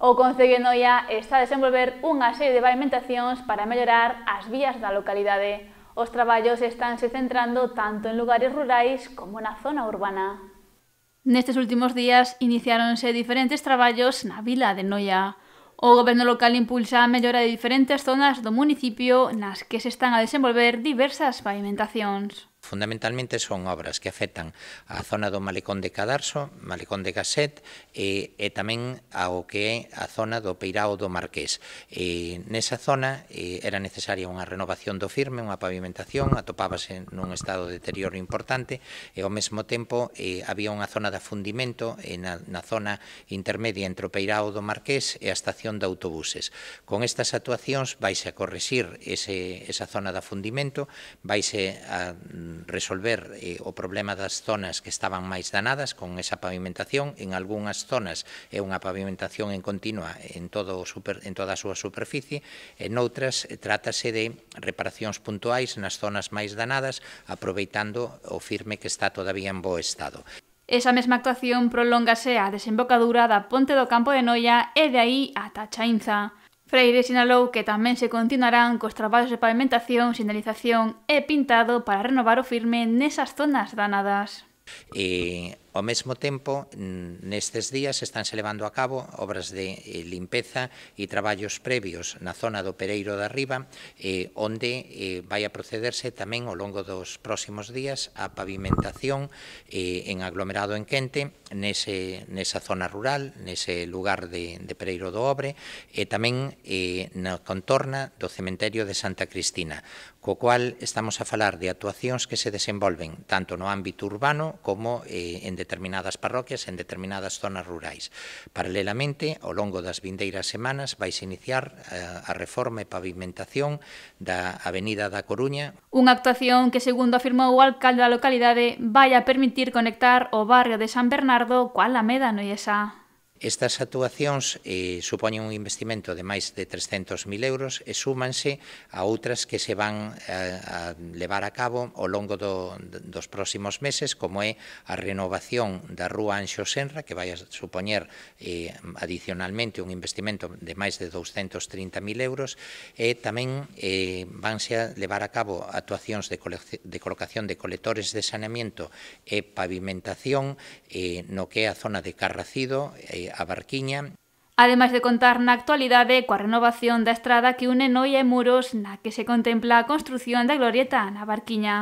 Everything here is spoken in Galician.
O Concello de Noia está a desenvolver unha serie de pavimentacións para mellorar as vías da localidade. Os traballos estánse centrando tanto en lugares rurais como na zona urbana. Nestes últimos días iniciáronse diferentes traballos na vila de Noia. O goberno local impulsa a mellora de diferentes zonas do municipio nas que se están a desenvolver diversas pavimentacións. Fundamentalmente son obras que afectan á zona do Malecón de Cadarso, Malecón de Gasset e, e tamén ao que é a zona do Peirao do Marqués. E, nesa zona e, era necesaria unha renovación do firme, unha pavimentación, atopábase nun estado de deterioro importante e ao mesmo tempo e, había unha zona de afundimento e na, na zona intermedia entre o Peirao do Marqués e a estación de autobuses. Con estas actuacións vaise a corresir ese, esa zona de afundimento, vaise a resolver eh, o problema das zonas que estaban máis danadas con esa pavimentación. En algunhas zonas é unha pavimentación en continua en, todo super, en toda a súa superficie, en outras eh, trátase de reparacións puntuais nas zonas máis danadas, aproveitando o firme que está todavía en bo estado. Esa mesma actuación prolongase á desembocadura da Ponte do Campo de Noia e de aí ata Chainza. Freire sinalou que tamén se continuarán cos traballos de pavimentación, sinalización e pintado para renovar o firme nesas zonas danadas. E eh, Ao mesmo tempo, nestes días estánse levando a cabo obras de eh, limpeza e traballos previos na zona do Pereiro da Riba, eh, onde eh, vai a procederse tamén ao longo dos próximos días a pavimentación eh, en aglomerado en Quente, nese, nesa zona rural, nese lugar de, de Pereiro do Obre, e tamén eh, na contorna do cementerio de Santa Cristina, co cual estamos a falar de actuacións que se desenvolven tanto no ámbito urbano como eh, en determinadas parroquias en determinadas zonas rurais. Paralelamente, ao longo das vindeiras semanas, vais iniciar eh, a reforma e pavimentación da Avenida da Coruña. Unha actuación que, segundo afirmou o alcalde da localidade, vai a permitir conectar o barrio de San Bernardo coa Alameda Noiesa. Estas actuacións eh, supoñen un investimento de máis de 300.000 euros e súmanse a outras que se van a, eh, a levar a cabo ao longo do, dos próximos meses, como é a renovación da Rúa Anxo Senra, que vai a supoñer eh, adicionalmente un investimento de máis de 230.000 euros, e tamén eh, vanse a levar a cabo actuacións de, de colocación de colectores de saneamiento e pavimentación eh, no que é a zona de Carracido, eh, a Barquiña. Ademais de contar na actualidade coa renovación da estrada que une Noia e Muros na que se contempla a construción da glorieta na Barquiña.